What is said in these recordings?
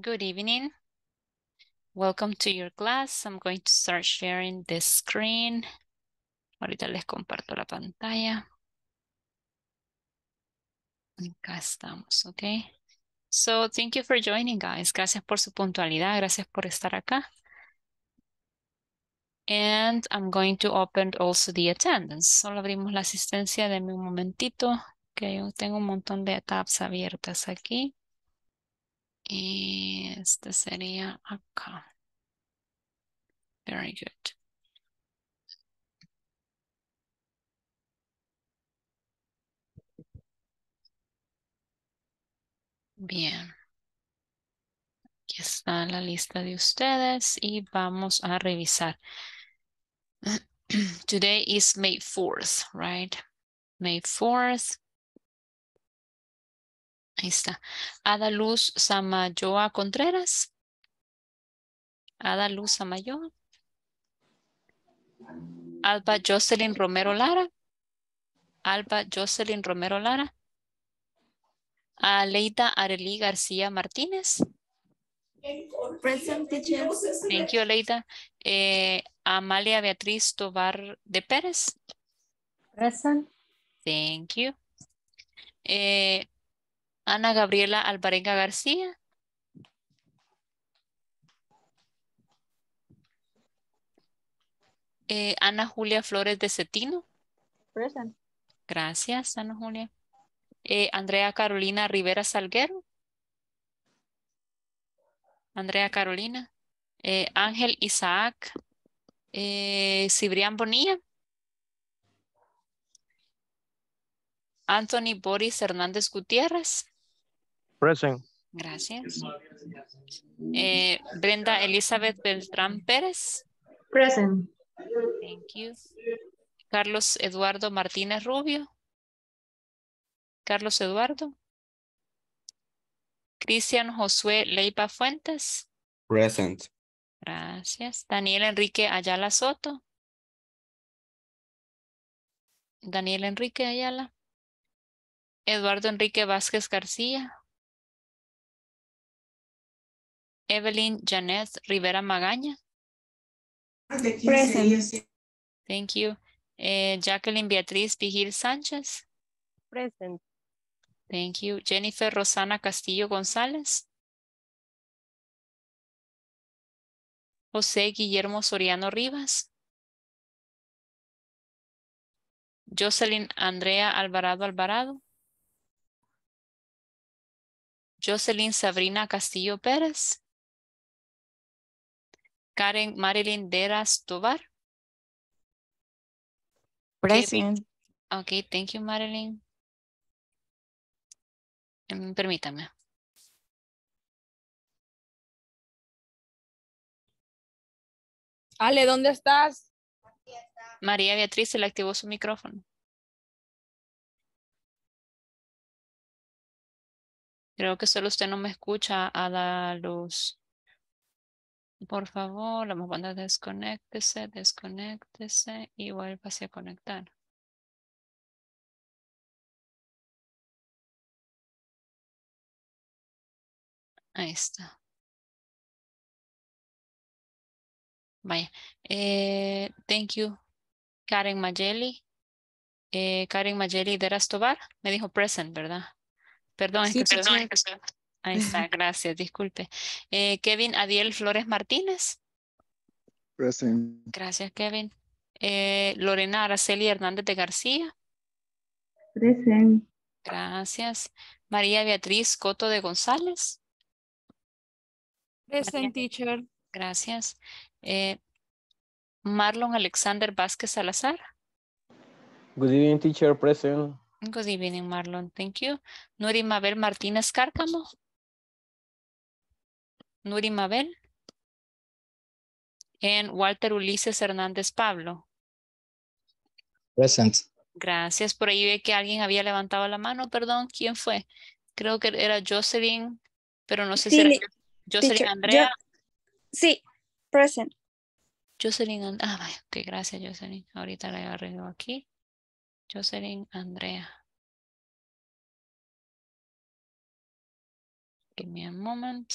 Good evening. Welcome to your class. I'm going to start sharing the screen. Ahorita les comparto la pantalla. Acá estamos, ok. So, thank you for joining, guys. Gracias por su puntualidad. Gracias por estar acá. And I'm going to open also the attendance. Solo abrimos la asistencia. de un momentito. Que yo tengo un montón de tabs abiertas aquí. Y este sería acá. Very good. Bien. Aquí está la lista de ustedes y vamos a revisar. Today is May 4th, right? May 4th. Ahí está. Ada Luz Samayoa Contreras. Ada Luz Samayoa. Alba Jocelyn Romero Lara. Alba Jocelyn Romero Lara. Aleida Arely García Martínez. Present Thank you, Aleida. Eh, Amalia Beatriz Tovar de Pérez. Present. Thank you. Eh, Ana Gabriela Alvarenga García. Eh, Ana Julia Flores de Cetino. Present. Gracias, Ana Julia. Eh, Andrea Carolina Rivera Salguero. Andrea Carolina. Eh, Ángel Isaac. Cibrián Bonilla. Anthony Boris Hernández Gutiérrez. Present. Gracias. Eh, Brenda Elizabeth Beltrán Pérez. Present. Thank you. Carlos Eduardo Martínez Rubio. Carlos Eduardo. Cristian Josué Leipa Fuentes. Present. Gracias. Daniel Enrique Ayala Soto. Daniel Enrique Ayala. Eduardo Enrique Vázquez García. Evelyn Janet Rivera Magaña. Ah, Present. Thank you. Eh, Jacqueline Beatriz Vigil Sánchez. Present. Thank you. Jennifer Rosana Castillo González. José Guillermo Soriano Rivas. Jocelyn Andrea Alvarado Alvarado. Jocelyn Sabrina Castillo Pérez. Karen Marilyn Deras Tovar. Present. Okay, thank you, Marilyn. Em, permítame. Ale, ¿dónde estás? María Beatriz se le activó su micrófono. Creo que solo usted no me escucha a la luz. Por favor, la más banda desconéctese, desconéctese y vuelva a conectar. Ahí está. Vaya. Eh, thank you, Karen Mageli. Eh, Karen Mageli de Rastovar me dijo present, ¿verdad? Perdón, perdón, Ahí está, gracias, disculpe. Eh, Kevin Adiel Flores Martínez. Present. Gracias, Kevin. Eh, Lorena Araceli Hernández de García. Present. Gracias. María Beatriz Coto de González. Present, teacher. Gracias. Eh, Marlon Alexander Vázquez Salazar. Good evening, teacher. Present. Good evening, Marlon. Thank you. Nuri Mabel Martínez Cárcamo. Nuri Mabel and Walter Ulises Hernández Pablo. Present. Gracias. Por ahí ve que alguien había levantado la mano. Perdón, ¿quién fue? Creo que era Jocelyn, pero no sé si era Jocelyn Andrea. sí, present. Jocelyn Andrea. Ah, ok, gracias, Jocelyn. Ahorita la arreglo aquí. Jocelyn Andrea. Give me a moment.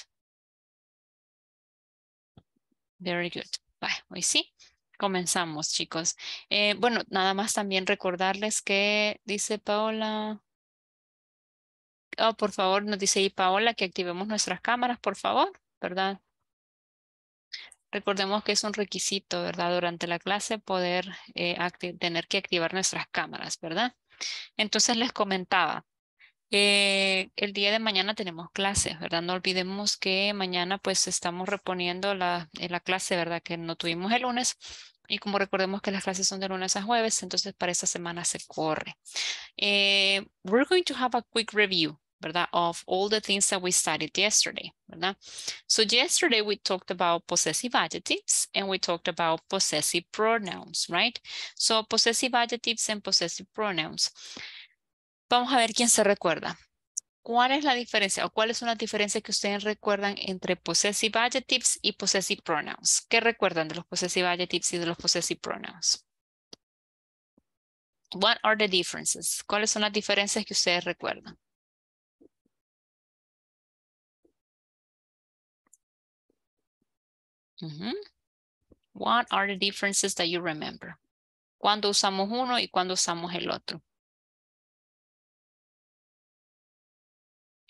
Very good. Bye. hoy sí, comenzamos, chicos. Eh, bueno, nada más también recordarles que dice Paola. Oh, por favor, nos dice ahí Paola que activemos nuestras cámaras, por favor, ¿verdad? Recordemos que es un requisito, ¿verdad? Durante la clase poder eh, tener que activar nuestras cámaras, ¿verdad? Entonces les comentaba, eh, el día de mañana tenemos clases, ¿verdad? No olvidemos que mañana pues estamos reponiendo la, eh, la clase, ¿verdad? Que no tuvimos el lunes. Y como recordemos que las clases son de lunes a jueves, entonces para esta semana se corre. Eh, we're going to have a quick review, ¿verdad? Of all the things that we studied yesterday, ¿verdad? So yesterday we talked about possessive adjectives and we talked about possessive pronouns, right? So possessive adjectives and possessive pronouns. Vamos a ver quién se recuerda. ¿Cuál es la diferencia o cuáles son las diferencias que ustedes recuerdan entre possessive adjectives y possessive pronouns? ¿Qué recuerdan de los possessive adjectives y de los possessive pronouns? What are the differences? ¿Cuáles son las diferencias que ustedes recuerdan? ¿Cuáles son What are the differences that you remember? ¿Cuándo usamos uno y cuándo usamos el otro?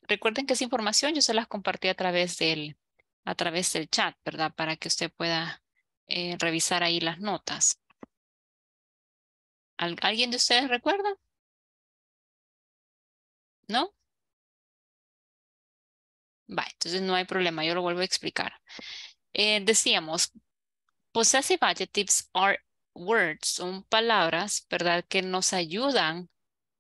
recuerden que esa información yo se las compartí a través del, a través del chat, ¿verdad? Para que usted pueda eh, revisar ahí las notas. ¿Alguien de ustedes recuerda? ¿No? Va, entonces no hay problema, yo lo vuelvo a explicar. Eh, decíamos, possessive adjectives are words, son palabras, ¿verdad? Que nos ayudan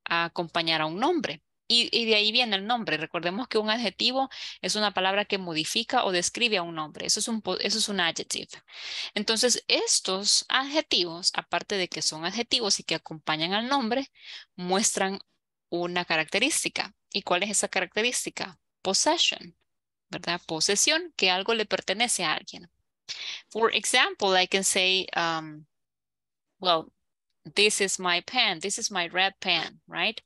a acompañar a un nombre. Y, de ahí viene el nombre. Recordemos que un adjetivo es una palabra que modifica o describe a un nombre. Eso es un, eso es un Entonces, estos adjetivos, aparte de que son adjetivos y que acompañan al nombre, muestran una característica. ¿Y cuál es esa característica? Possession, ¿verdad? Posesión, que algo le pertenece a alguien. For example, I can say, um, well, this is my pen, this is my red pen, right?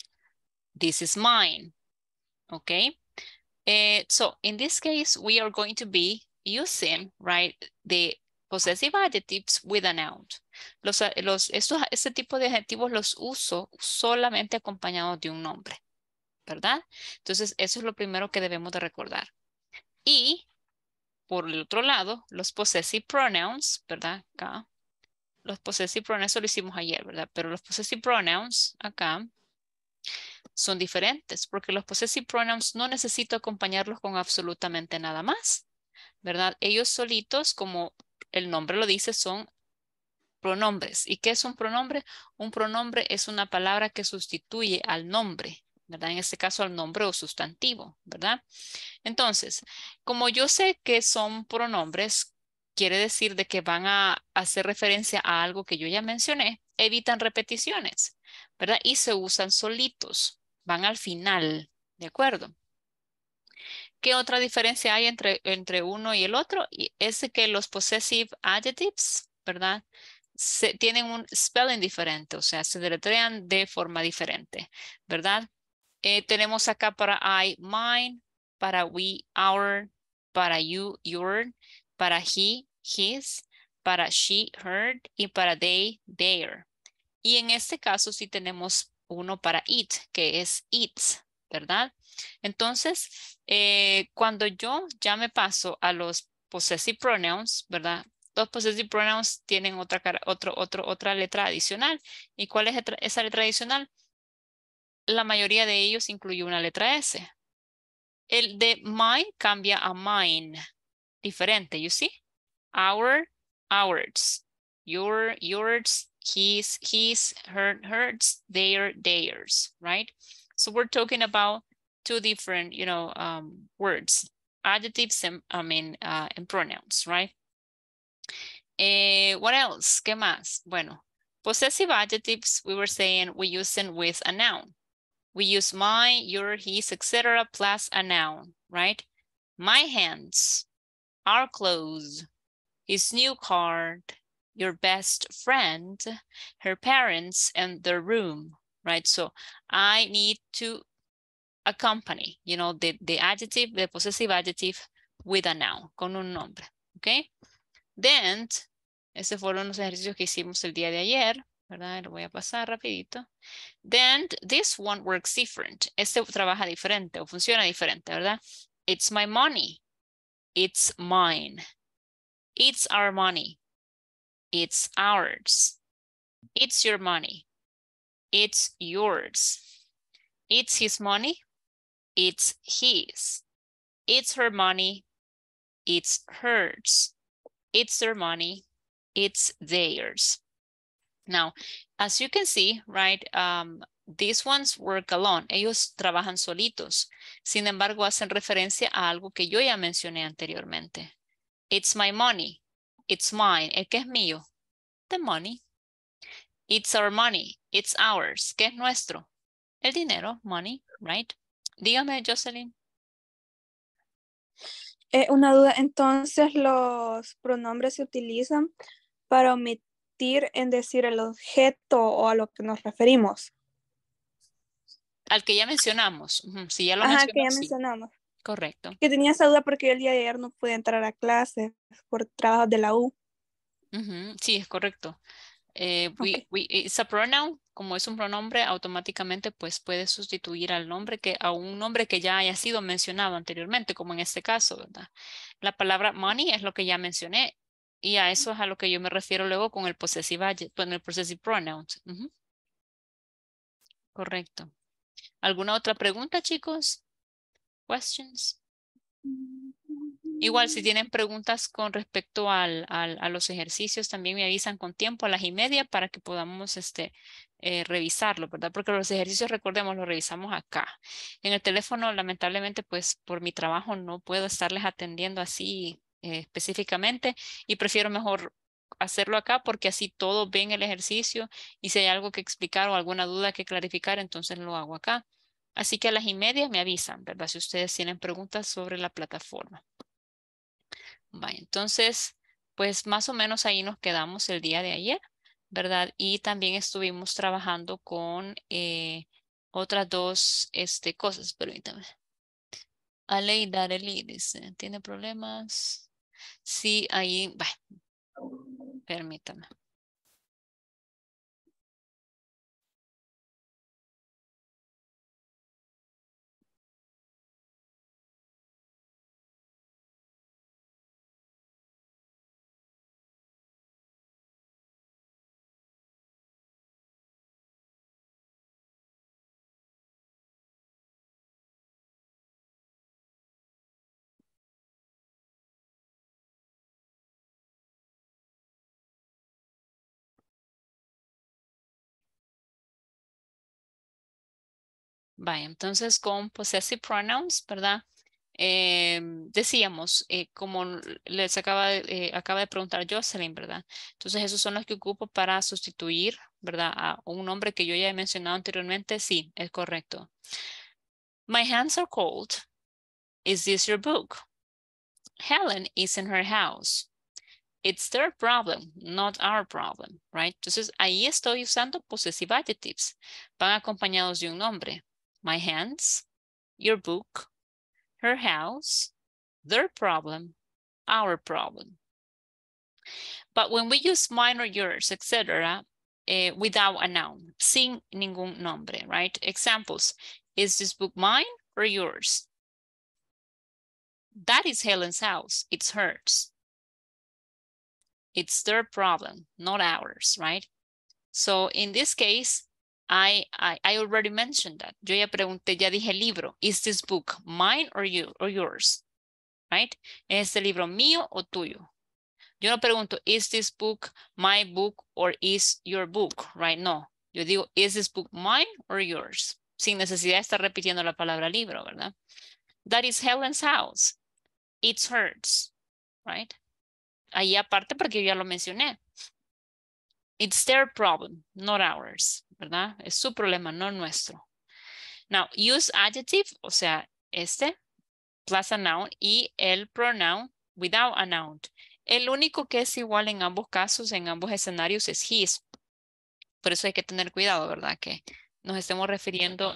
this is mine, okay? Eh, so in this case, we are going to be using, right, the possessive adjectives with a noun. Los, este tipo de adjetivos los uso solamente acompañados de un nombre, ¿verdad? Entonces, eso es lo primero que debemos de recordar. Y, por el otro lado, los possessive pronouns, ¿verdad? Acá. Los possessive pronouns, eso lo hicimos ayer, ¿verdad? Pero los possessive pronouns, acá, son diferentes, porque los possessive pronouns no necesito acompañarlos con absolutamente nada más, ¿verdad? Ellos solitos, como el nombre lo dice, son pronombres. ¿Y qué es un pronombre? Un pronombre es una palabra que sustituye al nombre, ¿verdad? En este caso al nombre o sustantivo, ¿verdad? Entonces, como yo sé que son pronombres, quiere decir de que van a hacer referencia a algo que yo ya mencioné, evitan repeticiones, ¿verdad? Y se usan solitos van al final, ¿de acuerdo? ¿Qué otra diferencia hay entre, entre uno y el otro? es que los possessive adjectives, ¿verdad? tienen un spelling diferente, o sea, se deletrean de forma diferente, ¿verdad? Eh, tenemos acá para I, mine, para we, our, para you, your, para he, his, para she, her y para they, their. Y en este caso sí tenemos uno para it, que es its, ¿verdad? Entonces, eh, cuando yo ya me paso a los possessive pronouns, ¿verdad? Los possessive pronouns tienen otra, otra letra adicional. ¿Y cuál es esa letra adicional? La mayoría de ellos incluye una letra S. El de mine cambia a mine. Diferente, you see? Our, ours. Your, yours, his, his, her, hers, their, theirs, right? So we're talking about two different, you know, um, words, adjectives and, I mean, uh, and pronouns, right? Eh, what else? ¿Qué más? Bueno, possessive adjectives, we were saying we use them with a noun. We use mine, your, his, etc. plus a noun, right? My hands, our clothes, his new card, your best friend, her parents, and their room, right? So I need to accompany, you know, the, the adjective, the possessive adjective with a noun, con un nombre, okay? Then, ese fueron los ejercicios que hicimos el día de ayer, ¿verdad? Lo voy a pasar rapidito. Then, this one works different. Este trabaja diferente o funciona diferente, ¿verdad? It's my money. It's mine. It's our money. It's ours. It's your money. It's yours. It's his money. It's his. It's her money. It's hers. It's their money. It's theirs. Now, as you can see, right, um, these ones work alone. Ellos trabajan solitos. Sin embargo, hacen referencia a algo que yo ya mencioné anteriormente. It's my money. It's mine. El eh, que es mío. The money. It's our money. It's ours. ¿Qué es nuestro? El dinero, money, right? Dígame, Jocelyn. Eh, una duda, entonces los pronombres se utilizan para omitir en decir el objeto o a lo que nos referimos. Al que ya mencionamos. Si ya lo que ya mencionamos. Correcto. Que tenía esa duda porque el día de ayer no pude entrar a clase por trabajo de la U. Sí, es correcto. Es eh, un we, a pronoun, como es un pronombre, automáticamente pues puede sustituir al nombre que, a un nombre que ya haya sido mencionado anteriormente, como en este caso, ¿verdad? La palabra money es lo que ya mencioné y a eso es a lo que yo me refiero luego con el possessive, con el possessive pronoun. Correcto. ¿Alguna otra pregunta, chicos? Igual, si mm. tienen preguntas con respecto a los ejercicios, también me avisan con tiempo a las y media para que podamos este, eh, revisarlo, ¿verdad? Porque los ejercicios, recordemos, los revisamos acá. En el teléfono, lamentablemente, pues por mi trabajo no puedo estarles atendiendo así eh, específicamente y prefiero mejor hacerlo acá porque así todos ven el ejercicio y si hay algo que explicar o alguna duda que clarificar, entonces lo hago acá. Así que a las y media me avisan, ¿verdad? Si ustedes tienen preguntas sobre la plataforma. Bueno, entonces, pues más o menos ahí nos quedamos el día de ayer, ¿verdad? Y también estuvimos trabajando con eh, otras dos este, cosas, permítame. Ale y Dareli dice, ¿tiene problemas? Sí, ahí, bueno, Permítame. Vaya, entonces con possessive pronouns, ¿verdad? Eh, decíamos, eh, como les acaba, de, eh, acaba de preguntar Jocelyn, ¿verdad? Entonces esos son los que ocupo para sustituir, ¿verdad? A un nombre que yo ya he mencionado anteriormente, sí, es correcto. My hands are cold. Is this your book? Helen is in her house. It's their problem, not our problem, right? Entonces ahí estoy usando possessive adjectives. Van acompañados de un nombre. my hands, your book, her house, their problem, our problem. But when we use mine or yours, etc., uh, eh, without a noun, sin ningún nombre, right? Examples, is this book mine or yours? That is Helen's house, it's hers. It's their problem, not ours, right? So in this case, I, already mentioned that. Yo ya pregunté, ya dije libro. Is this book mine or, you, or yours? Right? ¿Es este libro mío o tuyo? Yo no pregunto, is this book my book or is your book? Right? No. Yo digo, is this book mine or yours? Sin necesidad de estar repitiendo la palabra libro, ¿verdad? That is Helen's house. It's hers. Right? Ahí aparte porque yo ya lo mencioné. It's their problem, not ours. ¿verdad? Es su problema, no nuestro. Now, use adjective, o sea, este, plus a noun, y el pronoun without a noun. El único que es igual en ambos casos, en ambos escenarios, es his. Por eso hay que tener cuidado, ¿verdad? Que nos estemos refiriendo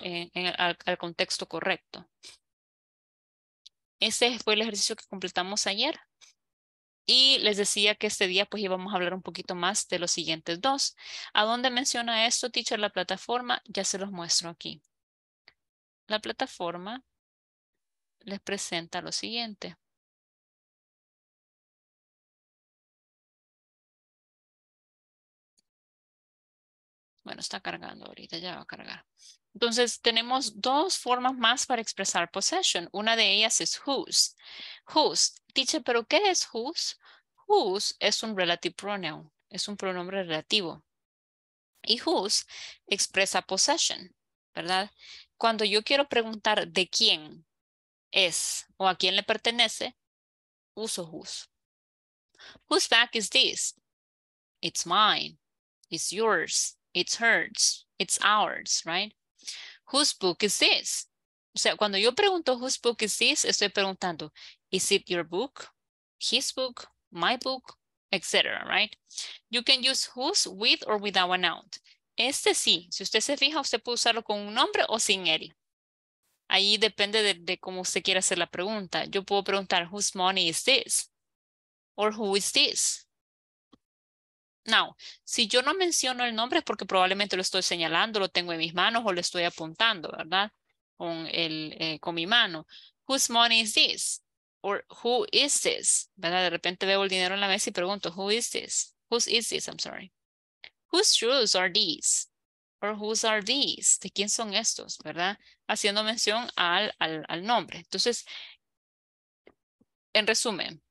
al, al contexto correcto. Ese fue el ejercicio que completamos ayer. Y les decía que este día pues íbamos a hablar un poquito más de los siguientes dos. ¿A dónde menciona esto, teacher, la plataforma? Ya se los muestro aquí. La plataforma les presenta lo siguiente. Bueno, está cargando ahorita, ya va a cargar. Entonces, tenemos dos formas más para expresar possession. Una de ellas es whose. Whose. Dice, ¿pero qué es whose? Whose es un relative pronoun, es un pronombre relativo. Y whose expresa possession, ¿verdad? Cuando yo quiero preguntar de quién es o a quién le pertenece, uso whose. Whose bag is this? It's mine. It's yours. It's hers. It's ours, right? whose book is this? O sea, cuando yo pregunto whose book is this, estoy preguntando, is it your book, his book, my book, etc. Right? You can use whose with or without a noun. Este sí, si usted se fija, usted puede usarlo con un nombre o sin él. Ahí depende de, cómo usted quiera hacer la pregunta. Yo puedo preguntar, whose money is this? Or who is this? Now, si yo no menciono el nombre es porque probablemente lo estoy señalando, lo tengo en mis manos o lo estoy apuntando, ¿verdad? Con, el, eh, con mi mano. Whose money is this? Or who is this? ¿Verdad? De repente veo el dinero en la mesa y pregunto, who is this? Whose is this? I'm sorry. Whose shoes are these? Or whose are these? ¿De quién son estos? ¿Verdad? Haciendo mención al, al nombre. Entonces, en resumen,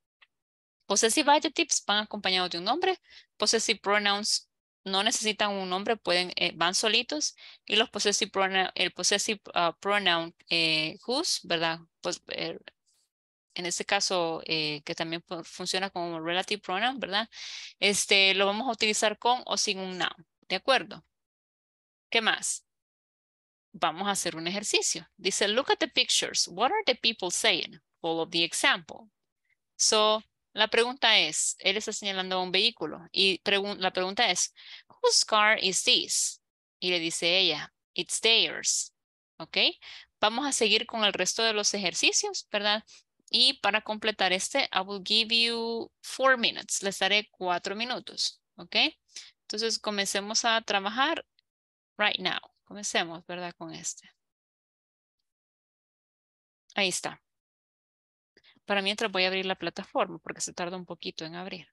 Possessive adjectives van acompañados de un nombre. Possessive pronouns no necesitan un nombre, pueden, eh, van solitos. Y los possessive pronoun, el possessive ah, pronoun eh, whose, ¿verdad? Pues, eh, en este caso, que también funciona como relative pronoun, ¿verdad? Este, lo vamos a utilizar con o sin un noun, ¿de acuerdo? ¿Qué más? Vamos a hacer un ejercicio. Dice, look at the pictures. What are the people saying? Follow the example. So, la pregunta es, él está señalando a un vehículo y la pregunta es, whose car is this? Y le dice ella, it's theirs. ¿Ok? Vamos a seguir con el resto de los ejercicios, ¿verdad? Y para completar este, I will give you four minutes. Les daré cuatro minutos. ¿Ok? Entonces comencemos a trabajar right now. Comencemos, ¿verdad? Con este. Ahí está. Para mientras voy a abrir la plataforma porque se tarda un poquito en abrir.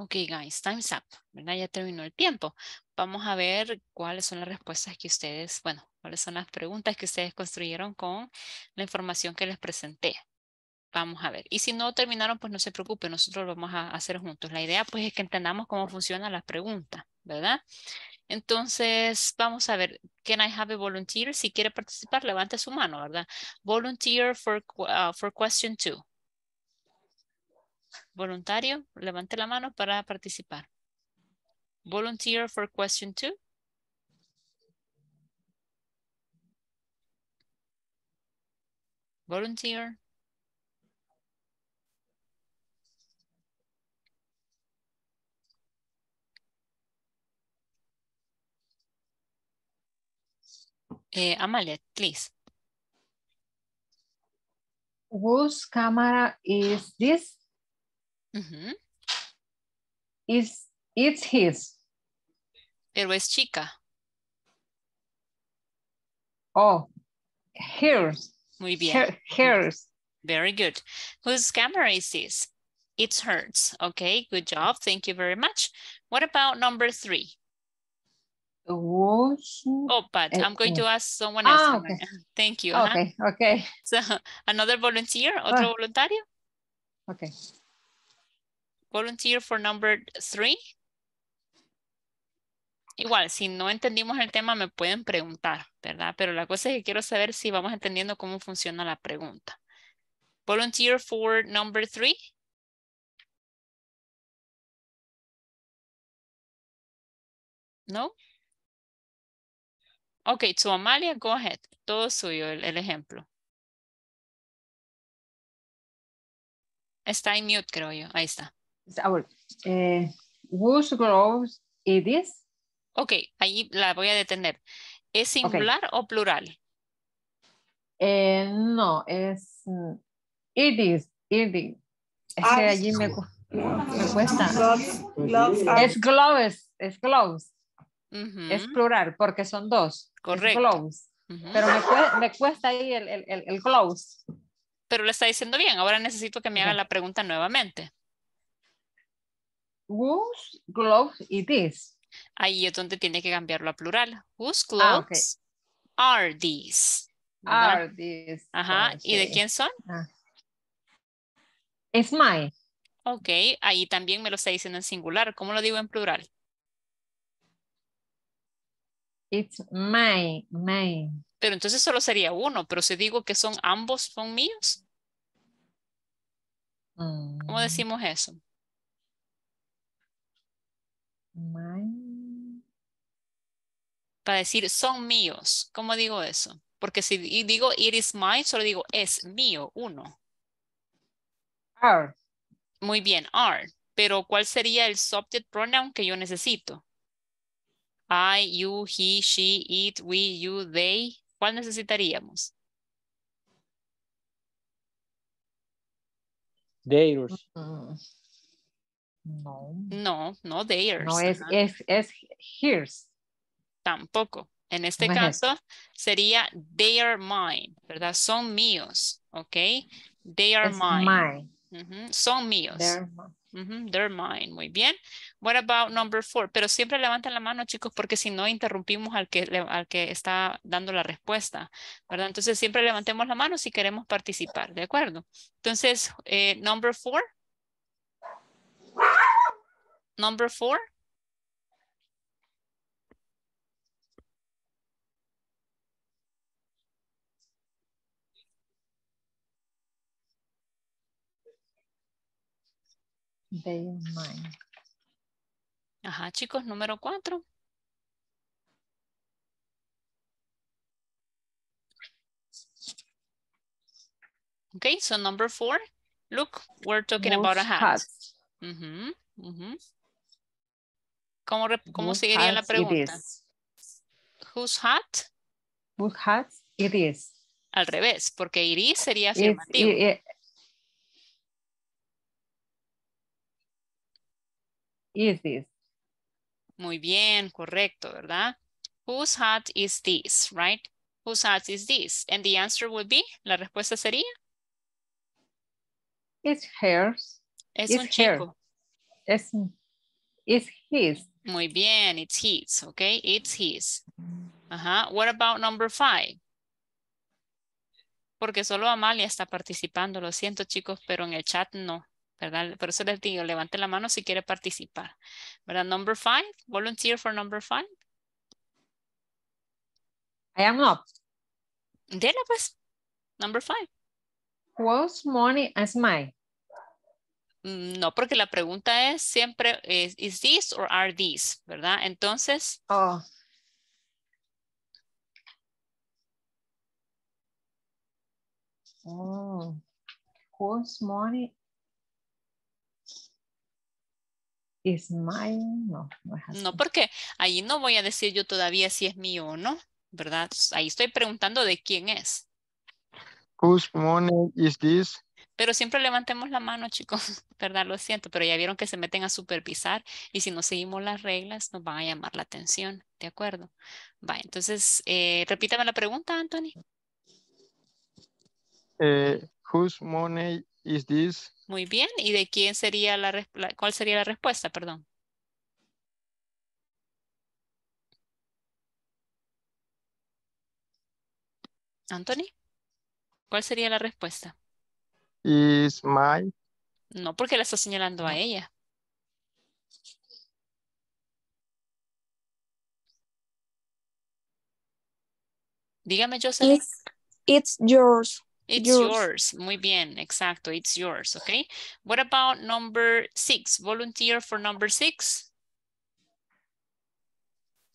Ok, guys, time's up, ¿verdad? Ya terminó el tiempo. Vamos a ver cuáles son las respuestas que ustedes, bueno, cuáles son las preguntas que ustedes construyeron con la información que les presenté. Vamos a ver. Y si no terminaron, pues no se preocupe, nosotros lo vamos a hacer juntos. La idea, pues, es que entendamos cómo funciona las preguntas, ¿verdad? Entonces, vamos a ver. Can I have a volunteer? Si quiere participar, levante su mano, ¿verdad? Volunteer for, uh, for question two. Voluntario, levante la mano para participar. Volunteer for question two. Volunteer. Eh, Amalia, please. Whose camera is this? Mm-hmm. It's, it's his. Pero es chica. Oh, hers. Muy bien. hers. Very good. Whose camera is this? It's hers. Okay, good job. Thank you very much. What about number three? Oh, but I'm going to ask someone ah, else. Ah, okay. Thank you. Okay, huh? okay. So another volunteer, otro ah. voluntario? Okay. volunteer for number three. Igual, si no entendimos el tema, me pueden preguntar, ¿verdad? Pero la cosa es que quiero saber si vamos entendiendo cómo funciona la pregunta. Volunteer for number three. ¿No? Ok, so Amalia, go ahead. Todo suyo el, el ejemplo. Está en mute, creo yo. Ahí está ahora eh, it Ok, ahí la voy a detener. ¿Es singular o plural? Eh, no, es it is, Es que ah, allí me, cuesta. Pues es gloves, es gloves. Es plural porque son dos. Correcto. Pero me, cuesta ahí el, el, gloves. Pero le está diciendo bien. Ahora necesito que me haga la pregunta nuevamente whose gloves it is. Ahí es donde tiene que cambiarlo a plural. Whose ah, gloves are these? Are these. Ajá. Ah, ¿Y de quién son? Ah. Es my. Ok, ahí también me lo está diciendo en singular. ¿Cómo lo digo en plural? It's my, Pero entonces solo sería uno, pero si digo que son ambos, son míos. ¿Cómo mm. decimos eso? Para decir son míos, ¿cómo digo eso? Porque si digo it is mine, solo digo es mío, uno. Are. Muy bien, are. Pero ¿cuál sería el subject pronoun que yo necesito? I, you, he, she, it, we, you, they. ¿Cuál necesitaríamos? They. No. No, no theirs. No es, es, es his. Tampoco. En este caso sería they are mine, ¿verdad? Son míos, ¿ok? They are mine. Son míos. They're mine. Muy bien. What about number four? Pero siempre levanten la mano, chicos, porque si no interrumpimos al que, al que está dando la respuesta, ¿verdad? Entonces siempre levantemos la mano si queremos participar, ¿de acuerdo? Entonces, eh, number four. number four. They mind. Ajá, chicos, número cuatro. Okay, so number four, look, we're talking Most about a hat. Mm-hmm, mm-hmm. ¿Cómo, cómo seguiría la pregunta? Whose hat? Whose hat it Al revés, porque iris sería afirmativo. is this. Muy bien, correcto, ¿verdad? Whose hat is this, right? Whose hat is this? And the answer would be, la respuesta sería? It's hers. Es un chico. Es, it's his. Muy bien, it's his, okay? It's his. Mm. Ajá. What about number five? Porque solo Amalia está participando, lo siento chicos, pero en el chat no, ¿verdad? Por eso les digo, levante la mano si quiere participar. ¿Verdad? Number five, volunteer for number five. I am not Dela pues, number five. Whose money is mine? Mm, no, porque la pregunta es siempre, ¿is this or are these? ¿Verdad? Entonces. Oh. oh. Whose money is mine? No, es No, porque ahí no voy a decir yo todavía si es mío o no, ¿verdad? Ahí estoy preguntando de quién es. Whose money is this? Pero siempre levantemos la mano, chicos, ¿verdad? Lo siento, pero ya vieron que se meten a supervisar y si no seguimos las reglas nos van a llamar la atención, ¿de acuerdo? Va, entonces, eh, repítame la pregunta, Anthony. Eh, whose money is this? Muy bien, ¿y de quién sería la, la cuál sería la respuesta, perdón? Anthony, ¿cuál sería la respuesta? Is my. No, porque la está señalando a ella. Dígame, Joseph. It's, yours. It's yours. Muy bien, exacto. It's yours, okay? What about number six? Volunteer for number six?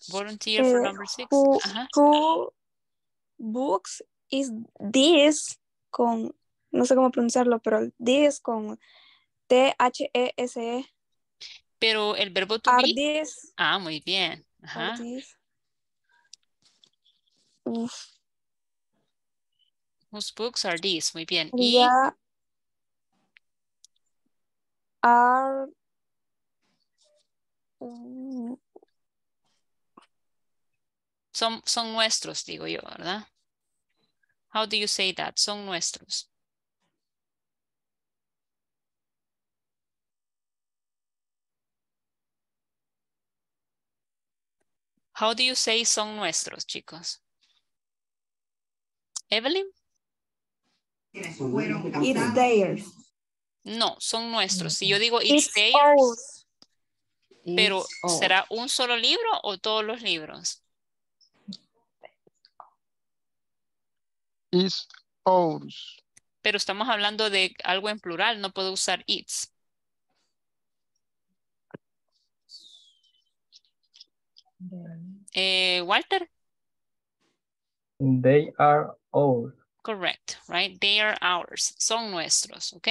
Volunteer for eh, number six. books is this con no sé cómo pronunciarlo, pero el this con T-H-E-S-E. E. Pero el verbo to Ah, muy bien. Ajá. Whose books are these? Muy bien. Y... Are... Son, son nuestros, digo yo, ¿verdad? How do you say that? Son nuestros. How do you say son nuestros, chicos? Evelyn? It's theirs. No, son nuestros. Si yo digo it's, theirs, pero ¿será un solo libro o todos los libros? It's ours. Pero estamos hablando de algo en plural, no puedo usar it's. Eh, Walter? They are ours. Correct, right? They are ours. Son nuestros, ¿ok?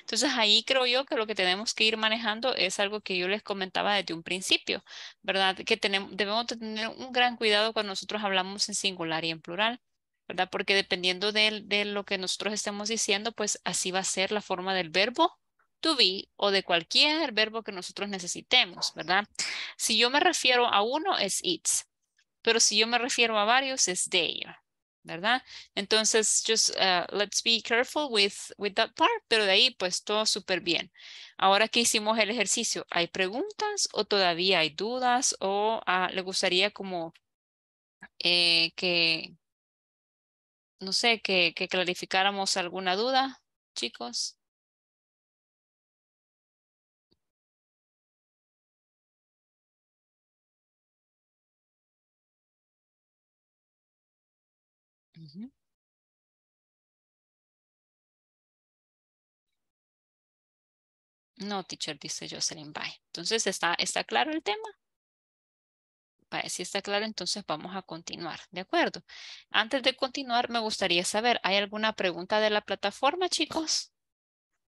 Entonces ahí creo yo que lo que tenemos que ir manejando es algo que yo les comentaba desde un principio, ¿verdad? Que tenemos, debemos tener un gran cuidado cuando nosotros hablamos en singular y en plural. ¿verdad? Porque dependiendo de, de, lo que nosotros estemos diciendo, pues así va a ser la forma del verbo to be o de cualquier verbo que nosotros necesitemos, ¿verdad? Si yo me refiero a uno es it's, pero si yo me refiero a varios es they, ¿verdad? Entonces, just uh, let's be careful with, with that part, pero de ahí pues todo súper bien. Ahora que hicimos el ejercicio, ¿hay preguntas o todavía hay dudas o ah, le gustaría como eh, que, no sé, que clarificáramos alguna duda, chicos? No, teacher, dice Jocelyn, bye. Entonces, ¿está, ¿está claro el tema? si está claro, entonces vamos a continuar, ¿de acuerdo? Antes de continuar, me gustaría saber, ¿hay alguna pregunta de la plataforma, chicos?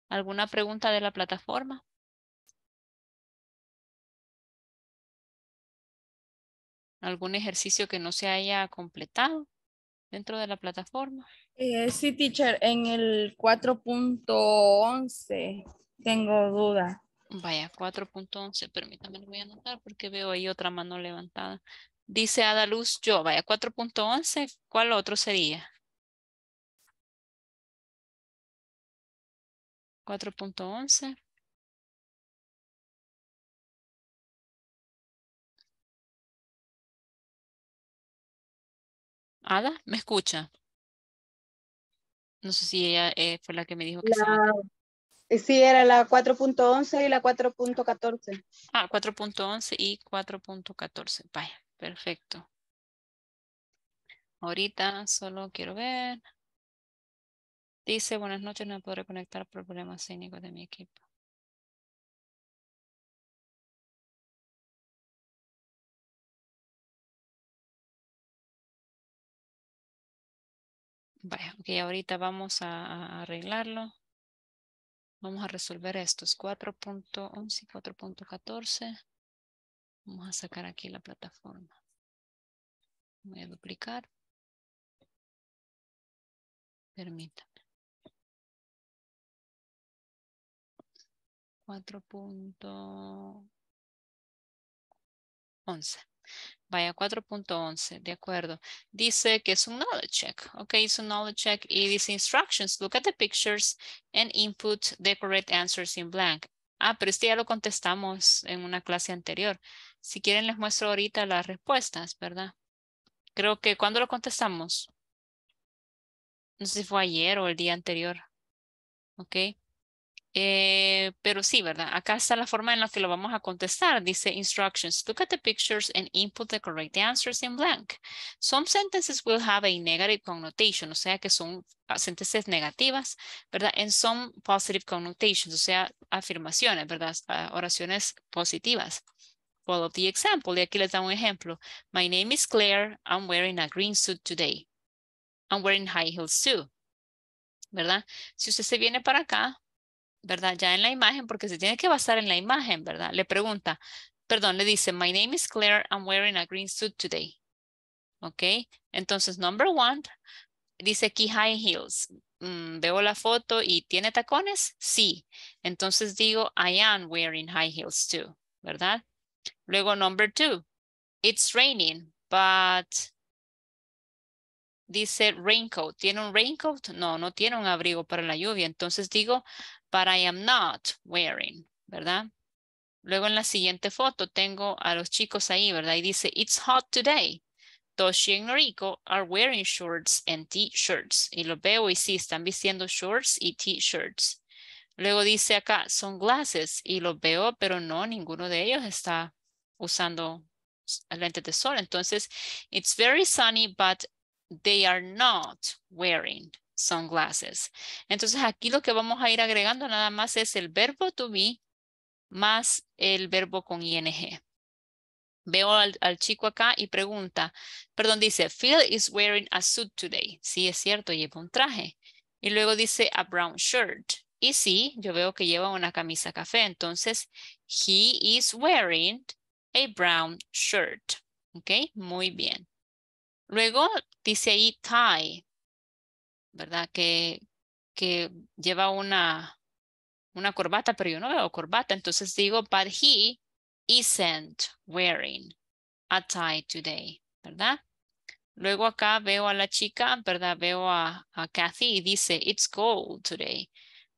¿Alguna pregunta de la plataforma? ¿Algún ejercicio que no se haya completado? dentro de la plataforma. Eh, sí, teacher, en el 4.11 tengo duda. Vaya, 4.11, permítame, lo voy a anotar porque veo ahí otra mano levantada. Dice Adaluz, yo, vaya, 4.11, ¿cuál otro sería? 4.11. Ada, ¿me escucha? No sé si ella eh, fue la que me dijo que Sí, eh, era la 4.11 y la 4.14. Ah, 4.11 y 4.14. Vaya, perfecto. Ahorita solo quiero ver. Dice, buenas noches, no podré conectar por problemas técnicos de mi equipo. Vaya, ok, ahorita vamos a, arreglarlo. Vamos a resolver estos 4.11, 4.14. Vamos a sacar aquí la plataforma. Voy a duplicar. Permítame. 4.11. Vaya 4.11, de acuerdo. Dice que es un knowledge check. Ok, es un knowledge check y dice instructions. Look at the pictures and input the correct answers in blank. Ah, pero este ya lo contestamos en una clase anterior. Si quieren les muestro ahorita las respuestas, ¿verdad? Creo que cuando lo contestamos. No sé si fue ayer o el día anterior. Ok. Eh, pero sí, ¿verdad? Acá está la forma en la que lo vamos a contestar. Dice instructions. Look at the pictures and input the correct answers in blank. Some sentences will have a negative connotation, o sea que son sentences negativas, ¿verdad? And some positive connotations, o sea, afirmaciones, ¿verdad? Ah, oraciones positivas. Follow the example. Y aquí les da un ejemplo. My name is Claire. I'm wearing a green suit today. I'm wearing high heels too. ¿Verdad? Si usted se viene para acá, ¿verdad? Ya en la imagen, porque se tiene que basar en la imagen, ¿verdad? Le pregunta, perdón, le dice, my name is Claire, I'm wearing a green suit today. ¿Ok? Entonces, number one, dice aquí high heels. Mm, veo la foto y ¿tiene tacones? Sí. Entonces digo, I am wearing high heels too, ¿verdad? Luego, number two, it's raining, but dice raincoat. ¿Tiene un raincoat? No, no tiene un abrigo para la lluvia. Entonces digo, but I am not wearing, ¿verdad? Luego en la siguiente foto tengo a los chicos ahí, ¿verdad? Y dice, it's hot today. Toshi y Noriko are wearing shorts and t-shirts. Y lo veo y sí, están vistiendo shorts y t-shirts. Luego dice acá, son glasses. Y lo veo, pero no, ninguno de ellos está usando lentes de sol. Entonces, it's very sunny, but they are not wearing sunglasses. Entonces aquí lo que vamos a ir agregando nada más es el verbo to be más el verbo con ing. Veo al, chico acá y pregunta, perdón, dice, Phil is wearing a suit today. Sí, es cierto, lleva un traje. Y luego dice a brown shirt. Y sí, yo veo que lleva una camisa café. Entonces, he is wearing a brown shirt. ¿Ok? Muy bien. Luego dice ahí tie. ¿verdad? Que, que lleva una, una corbata, pero yo no veo corbata. Entonces digo, but he isn't wearing a tie today, ¿verdad? Luego acá veo a la chica, ¿verdad? Veo a, a Kathy y dice, it's cold today.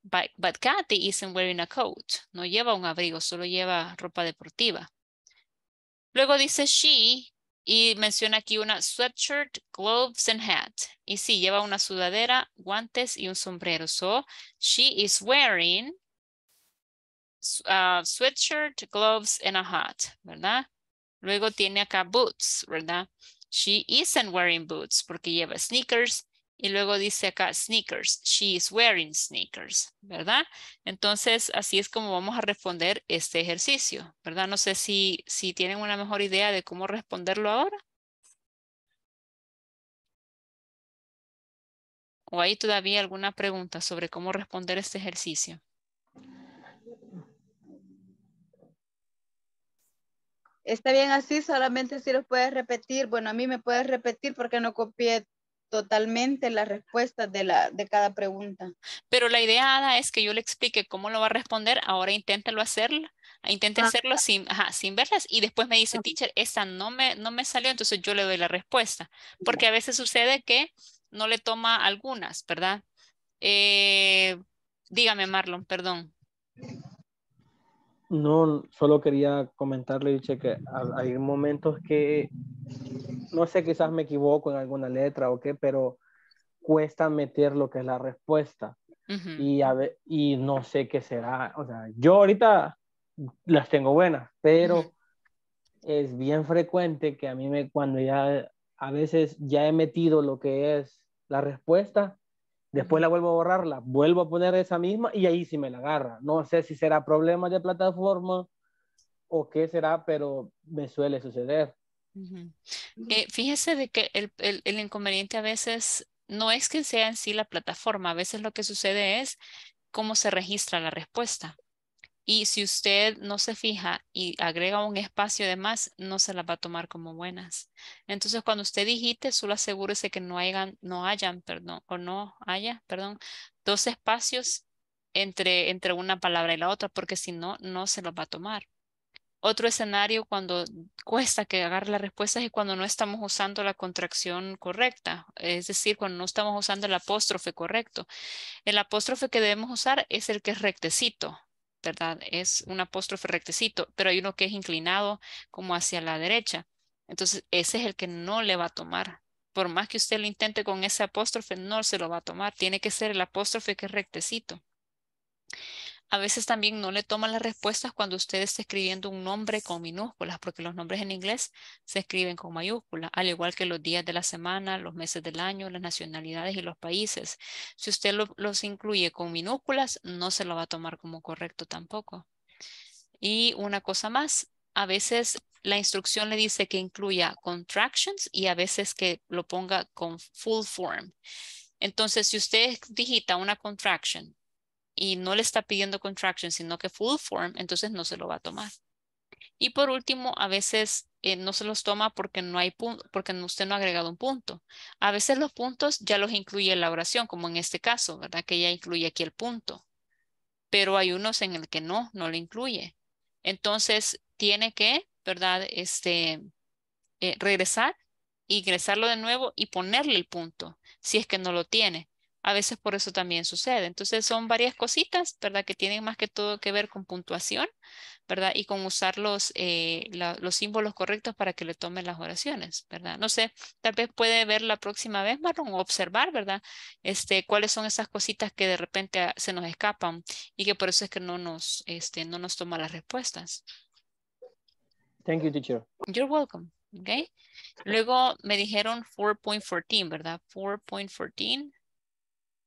But, but Kathy isn't wearing a coat. No lleva un abrigo, solo lleva ropa deportiva. Luego dice, she y menciona aquí una sweatshirt, gloves and hat. Y sí, lleva una sudadera, guantes y un sombrero. So, she is wearing a uh, sweatshirt, gloves and a hat, ¿verdad? Luego tiene acá boots, ¿verdad? She isn't wearing boots porque lleva sneakers, y luego dice acá sneakers. She is wearing sneakers, ¿verdad? Entonces, así es como vamos a responder este ejercicio, ¿verdad? No sé si, si tienen una mejor idea de cómo responderlo ahora. ¿O hay todavía alguna pregunta sobre cómo responder este ejercicio? Está bien así, solamente si lo puedes repetir. Bueno, a mí me puedes repetir porque no copié totalmente las respuestas de, la, de cada pregunta. Pero la idea, es que yo le explique cómo lo va a responder, ahora inténtelo hacerlo intente ah. hacerlo sin, sin verlas y después me dice, teacher, esta no me, no me salió, entonces yo le doy la respuesta, porque a veces sucede que no le toma algunas, ¿verdad? Eh, dígame, Marlon, perdón. No, solo quería comentarle, dice que hay momentos que, no sé, quizás me equivoco en alguna letra o qué, pero cuesta meter lo que es la respuesta. y, y no sé qué será. O sea, yo ahorita las tengo buenas, pero es bien frecuente que a mí me, cuando ya, a veces ya he metido lo que es la respuesta, Después la vuelvo a borrar, vuelvo a poner esa misma y ahí sí me la agarra. No sé si será problema de plataforma o qué será, pero me suele suceder. Eh, fíjese de que el, inconveniente a veces no es que sea en sí la plataforma, a veces lo que sucede es cómo se registra la respuesta. Y si usted no se fija y agrega un espacio de más, no se las va a tomar como buenas. Entonces, cuando usted digite, solo asegúrese que no hayan, no hayan, perdón, o no haya, perdón, dos espacios entre, entre una palabra y la otra, porque si no, no se los va a tomar. Otro escenario cuando cuesta que agarre la respuesta es cuando no estamos usando la contracción correcta, es decir, cuando no estamos usando el apóstrofe correcto. El apóstrofe que debemos usar es el que es rectecito, ¿verdad? Es un apóstrofe rectecito, pero hay uno que es inclinado como hacia la derecha. Entonces, ese es el que no le va a tomar. Por más que usted lo intente con ese apóstrofe, no se lo va a tomar. Tiene que ser el apóstrofe que es rectecito. A veces también no le toman las respuestas cuando usted está escribiendo un nombre con minúsculas, porque los nombres en inglés se escriben con mayúsculas, al igual que los días de la semana, los meses del año, las nacionalidades y los países. Si usted los incluye con minúsculas, no se lo va a tomar como correcto tampoco. Y una cosa más, a veces la instrucción le dice que incluya contractions y a veces que lo ponga con full form. Entonces, si usted digita una contraction y no le está pidiendo contraction, sino que full form, entonces no se lo va a tomar. Y por último, a veces eh, no se los toma porque no hay porque usted no ha agregado un punto. A veces los puntos ya los incluye la oración, como en este caso, ¿verdad? Que ya incluye aquí el punto. Pero hay unos en el que no, no lo incluye. Entonces, tiene que, ¿verdad? Este, eh, regresar, ingresarlo de nuevo y ponerle el punto, si es que no lo tiene a veces por eso también sucede. Entonces son varias cositas, ¿verdad? Que tienen más que todo que ver con puntuación, ¿verdad? Y con usar los, eh, los símbolos correctos para que le tomen las oraciones, ¿verdad? No sé, tal vez puede ver la próxima vez, Marlon, observar, ¿verdad? Este, cuáles son esas cositas que de repente ah, se nos escapan y que por eso es que no nos, este, no nos toma las respuestas. Thank you, teacher. You're welcome. Okay. Luego me dijeron 4.14, ¿verdad? 4.14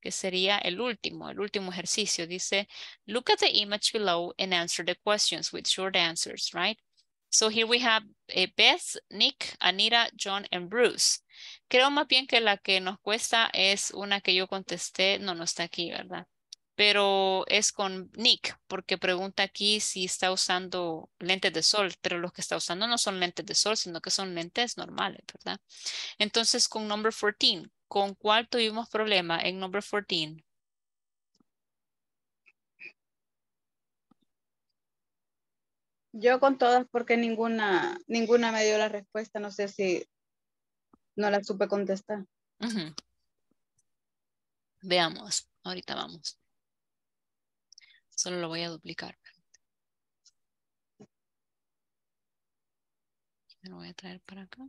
que sería el último, el último ejercicio. Dice, look at the image below and answer the questions with short answers, right? So here we have eh, Beth, Nick, Anira John, and Bruce. Creo más bien que la que nos cuesta es una que yo contesté, no, no está aquí, ¿verdad? Pero es con Nick, porque pregunta aquí si está usando lentes de sol, pero los que está usando no son lentes de sol, sino que son lentes normales, ¿verdad? Entonces con number 14, ¿Con cuál tuvimos problema en Número 14? Yo con todas porque ninguna, ninguna me dio la respuesta. No sé si no la supe contestar. Veamos, ahorita vamos. Solo lo voy a duplicar. Me lo voy a traer para acá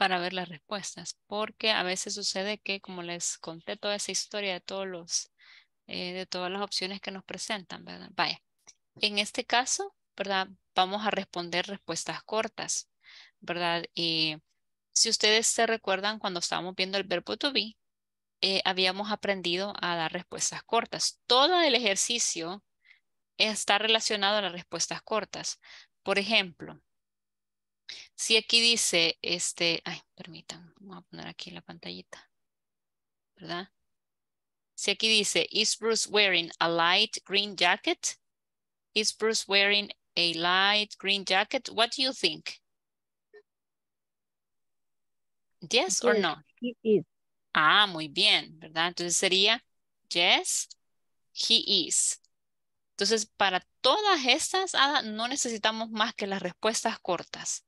para ver las respuestas, porque a veces sucede que, como les conté toda esa historia de, todos los, eh, de todas las opciones que nos presentan, ¿verdad? Vaya, en este caso, ¿verdad? Vamos a responder respuestas cortas, ¿verdad? Y eh, si ustedes se recuerdan, cuando estábamos viendo el verbo to be, eh, habíamos aprendido a dar respuestas cortas. Todo el ejercicio está relacionado a las respuestas cortas. Por ejemplo, si aquí dice, este, ay, permitan, voy a poner aquí la pantallita, ¿verdad? Si aquí dice, is Bruce wearing a light green jacket? Is Bruce wearing a light green jacket? What do you think? Yes, or no? He is. Ah, muy bien, ¿verdad? Entonces sería, yes, he is. Entonces, para todas estas, no necesitamos más que las respuestas cortas.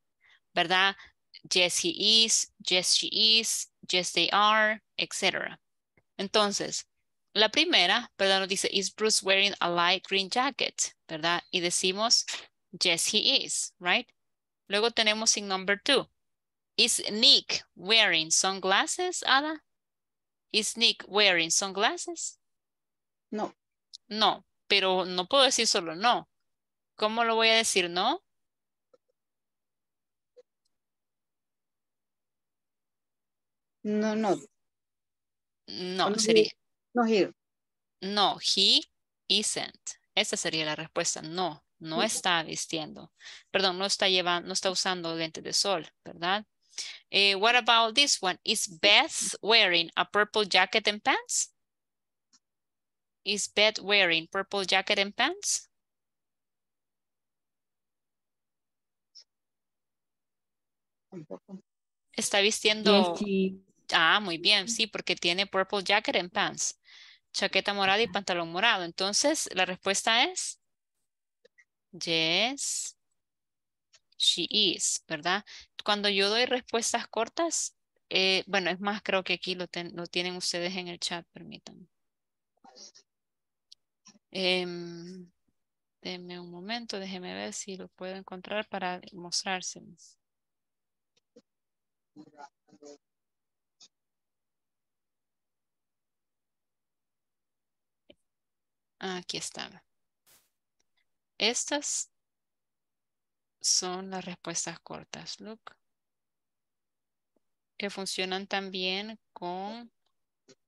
¿verdad? Yes, he is, yes, she is, yes, they are, etc. Entonces, la primera, ¿verdad? dice, is Bruce wearing a light green jacket, ¿verdad? Y decimos, yes, he is, right? Luego tenemos sin number two. Is Nick wearing sunglasses, Ada? Is Nick wearing sunglasses? No. No, pero no puedo decir solo no. ¿Cómo lo voy a decir no? No, no. No, sería. no, he. No, he isn't. Esa sería la respuesta. No, no mm. está vistiendo. Perdón, no está llevando, no está usando lente de sol, ¿verdad? Eh, what about this one? Is Beth wearing a purple jacket and pants? Is Beth wearing purple jacket and pants? ¿Está vistiendo Ah, muy bien, sí, porque tiene purple jacket and pants. Chaqueta morada y pantalón morado. Entonces, la respuesta es yes, she is, ¿verdad? Cuando yo doy respuestas cortas, eh, bueno, es más, creo que aquí lo, tienen ustedes en el chat, permítanme. Eh, denme un momento, déjenme ver si lo puedo encontrar para mostrárselos. Ah, aquí están. Estas son las respuestas cortas, look. Que funcionan también con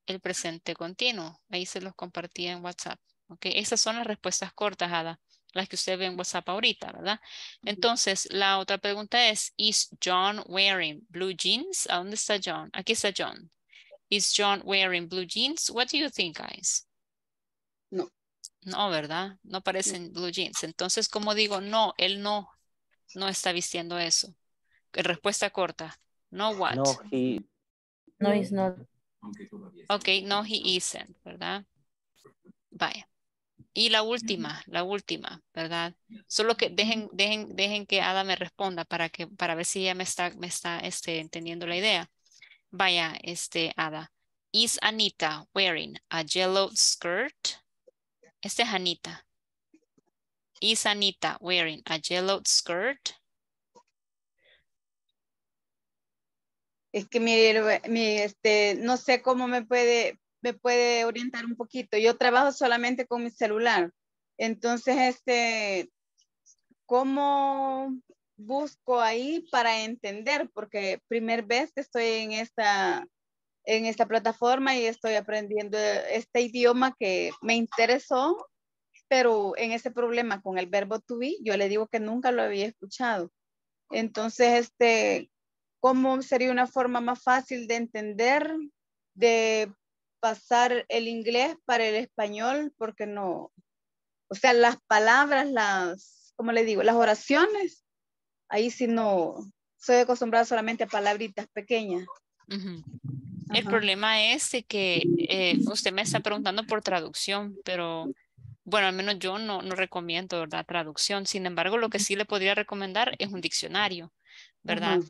el presente continuo. Ahí se los compartí en WhatsApp. ¿ok? Esas son las respuestas cortas, Ada, las que usted ve en WhatsApp ahorita, ¿verdad? Entonces, la otra pregunta es, ¿Is John wearing blue jeans? ¿A dónde está John? Aquí está John. ¿Is John wearing blue jeans? What do you think, guys? No. No, ¿verdad? No parecen blue jeans. Entonces, como digo, no, él no, no está vistiendo eso. Eh, respuesta corta. No, what? No, he... No, he's not. Ok, no, he isn't, ¿verdad? Vaya. Y la última, la última, ¿verdad? Solo que dejen, dejen, dejen que Ada me responda para que, para ver si ella me está, me está este, entendiendo la idea. Vaya, este, Ada. Is Anita wearing a yellow skirt? Esta es Anita. ¿Es Anita wearing a yellow skirt? Es que este, no sé cómo me puede, me puede orientar un poquito. Yo trabajo solamente con mi celular. Entonces, este, ¿cómo busco ahí para entender? Porque primer vez que estoy en esta, en esta plataforma y estoy aprendiendo este idioma que me interesó, pero en ese problema con el verbo to be, yo le digo que nunca lo había escuchado. Entonces, este, ¿cómo sería una forma más fácil de entender, de pasar el inglés para el español? Porque no, o sea, las palabras, las, ¿cómo le digo? Las oraciones, ahí sí no, soy acostumbrada solamente a palabritas pequeñas. El problema es que eh, usted me está preguntando por traducción, pero bueno, al menos yo no, recomiendo, ¿verdad? Traducción. Sin embargo, lo que sí le podría recomendar es un diccionario, ¿verdad?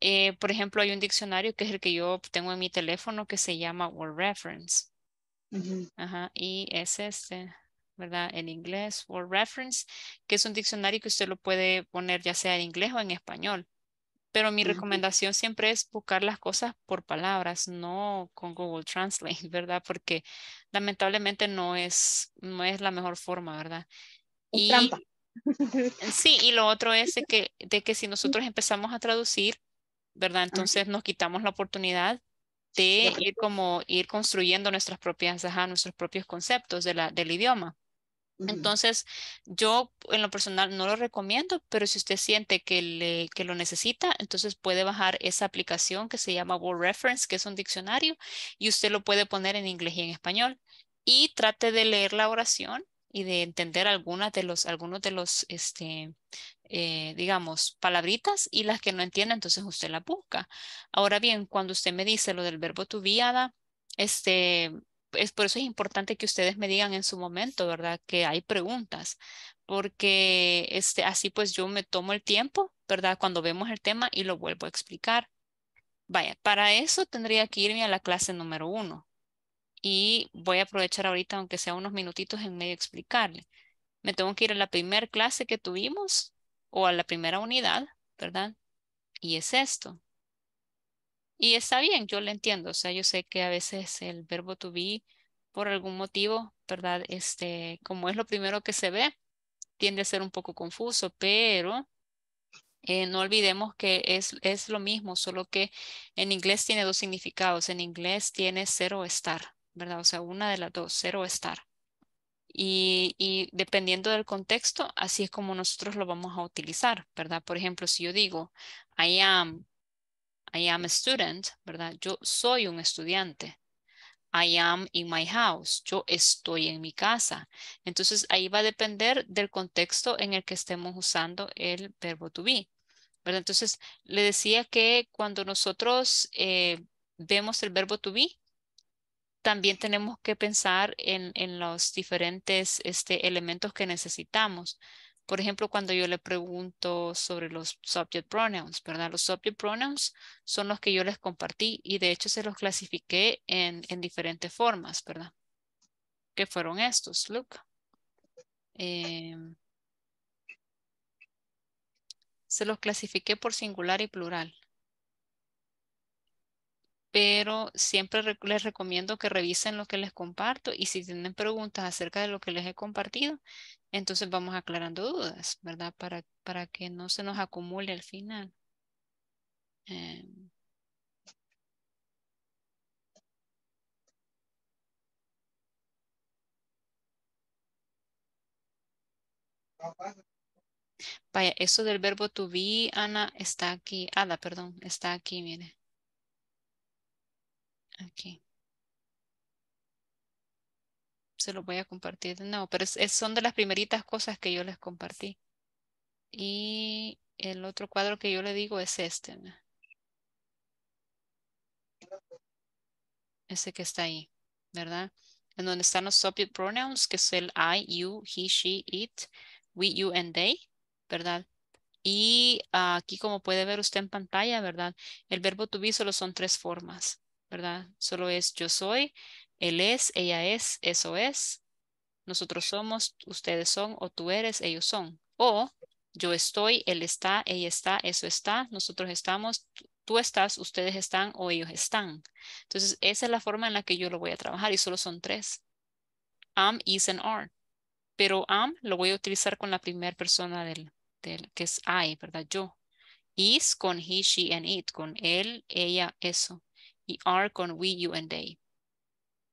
Eh, por ejemplo, hay un diccionario que es el que yo tengo en mi teléfono que se llama Word Reference. Ajá. Y es este. ¿verdad? En inglés, Word Reference, que es un diccionario que usted lo puede poner ya sea en inglés o en español. Pero mi recomendación siempre es buscar las cosas por palabras, no con Google Translate, ¿verdad? Porque lamentablemente no es, no es la mejor forma, ¿verdad? y, eh, Sí, y lo otro es de que, de que si nosotros empezamos a traducir, ¿verdad? Entonces nos quitamos la oportunidad de ir como ir construyendo nuestras propias, nuestros propios conceptos de la, del idioma. Entonces, yo en lo personal no lo recomiendo, pero si usted siente que, le, que lo necesita, entonces puede bajar esa aplicación que se llama Word Reference, que es un diccionario, y usted lo puede poner en inglés y en español. Y trate de leer la oración y de entender algunas de los, algunos de los, este, eh, digamos, palabritas y las que no entiende, entonces usted la busca. Ahora bien, cuando usted me dice lo del verbo tuviada, este, por eso es importante que ustedes me digan en su momento, ¿verdad? Que hay preguntas, porque este, así pues yo me tomo el tiempo, ¿verdad? Cuando vemos el tema y lo vuelvo a explicar. Vaya, para eso tendría que irme a la clase número uno. Y voy a aprovechar ahorita, aunque sea unos minutitos en medio, explicarle. Me tengo que ir a la primera clase que tuvimos o a la primera unidad, ¿verdad? Y es esto. Y está bien, yo lo entiendo, o sea, yo sé que a veces el verbo to be, por algún motivo, ¿verdad? Este, como es lo primero que se ve, tiende a ser un poco confuso, pero eh, no olvidemos que es, es lo mismo, solo que en inglés tiene dos significados. En inglés tiene ser o estar, ¿verdad? O sea, una de las dos, ser o estar. Y, y, dependiendo del contexto, así es como nosotros lo vamos a utilizar, ¿verdad? Por ejemplo, si yo digo, I am I am a student, ¿verdad? Yo soy un estudiante. I am in my house. Yo estoy en mi casa. Entonces ahí va a depender del contexto en el que estemos usando el verbo to be. ¿verdad? Entonces le decía que cuando nosotros eh, vemos el verbo to be, también tenemos que pensar en, en los diferentes este, elementos que necesitamos. Por ejemplo, cuando yo le pregunto sobre los subject pronouns, ¿verdad? Los subject pronouns son los que yo les compartí y de hecho se los clasifiqué en, diferentes formas, ¿verdad? ¿Qué fueron estos, Look, em, se los clasifiqué por singular y plural pero siempre les recomiendo que revisen lo que les comparto y si tienen preguntas acerca de lo que les he compartido, entonces vamos aclarando dudas, ¿verdad? Para, para que no se nos acumule al final. Em. Vaya, eso del verbo to be, Ana, está aquí, Ada, perdón, está aquí, mire. Aquí. Se lo voy a compartir. No, pero son de las primeritas cosas que yo les compartí. Y el otro cuadro que yo le digo es este. Ese que está ahí, ¿verdad? En donde están los subject pronouns, que es el I, you, he, she, it, we, you, and they, ¿verdad? Y aquí, como puede ver usted en pantalla, ¿verdad? El verbo to be solo son tres formas. ¿verdad? Solo es yo soy, él es, ella es, eso es, nosotros somos, ustedes son, o tú eres, ellos son. O yo estoy, él está, ella está, eso está, nosotros estamos, tú estás, ustedes están o ellos están. Entonces, esa es la forma en la que yo lo voy a trabajar y solo son tres. Am, is, and are. Pero am lo voy a utilizar con la primera persona del, del, que es I, ¿verdad? Yo. Is con he, she, and it, con él, ella, eso y are con we, you and they.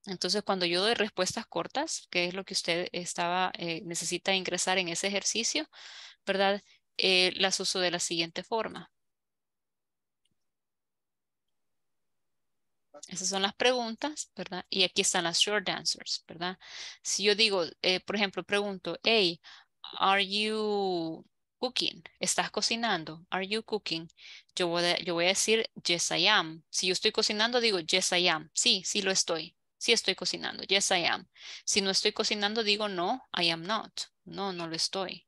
Entonces, cuando yo doy respuestas cortas, que es lo que usted estaba, eh, necesita ingresar en ese ejercicio, ¿verdad? Eh, las uso de la siguiente forma. Esas son las preguntas, ¿verdad? Y aquí están las short answers, ¿verdad? Si yo digo, eh, por ejemplo, pregunto, hey, are you cooking? ¿Estás cocinando? Are you cooking? Yo voy, a, decir yes I am. Si yo estoy cocinando digo yes I am. Sí, sí lo estoy. Sí estoy cocinando. Yes I am. Si no estoy cocinando digo no, I am not. No, no lo estoy.